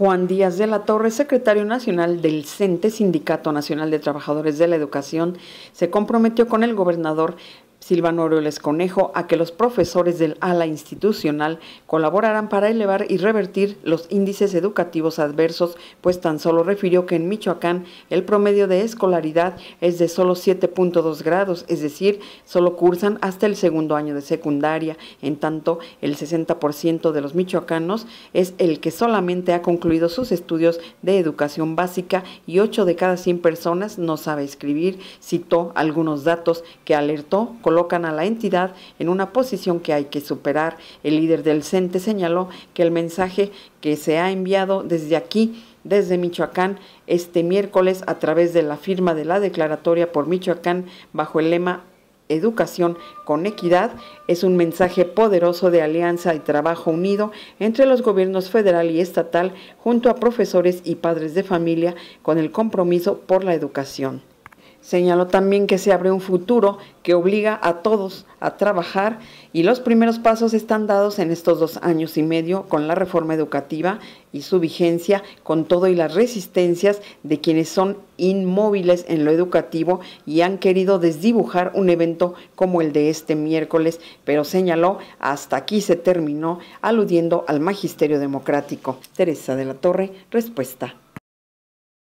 Juan Díaz de la Torre, secretario nacional del CENTE, e, Sindicato Nacional de Trabajadores de la Educación, se comprometió con el gobernador Silvano les Conejo a que los profesores del ala institucional colaboraran para elevar y revertir los índices educativos adversos, pues tan solo refirió que en Michoacán el promedio de escolaridad es de solo 7.2 grados, es decir, solo cursan hasta el segundo año de secundaria, en tanto el 60% de los michoacanos es el que solamente ha concluido sus estudios de educación básica y 8 de cada 100 personas no sabe escribir, citó algunos datos que alertó con colocan a la entidad en una posición que hay que superar. El líder del CENTE señaló que el mensaje que se ha enviado desde aquí desde Michoacán este miércoles a través de la firma de la declaratoria por Michoacán bajo el lema Educación con equidad es un mensaje poderoso de alianza y trabajo unido entre los gobiernos federal y estatal junto a profesores y padres de familia con el compromiso por la educación. Señaló también que se abre un futuro que obliga a todos a trabajar y los primeros pasos están dados en estos dos años y medio con la reforma educativa y su vigencia, con todo y las resistencias de quienes son inmóviles en lo educativo y han querido desdibujar un evento como el de este miércoles, pero señaló hasta aquí se terminó, aludiendo al magisterio democrático. Teresa de la Torre, respuesta.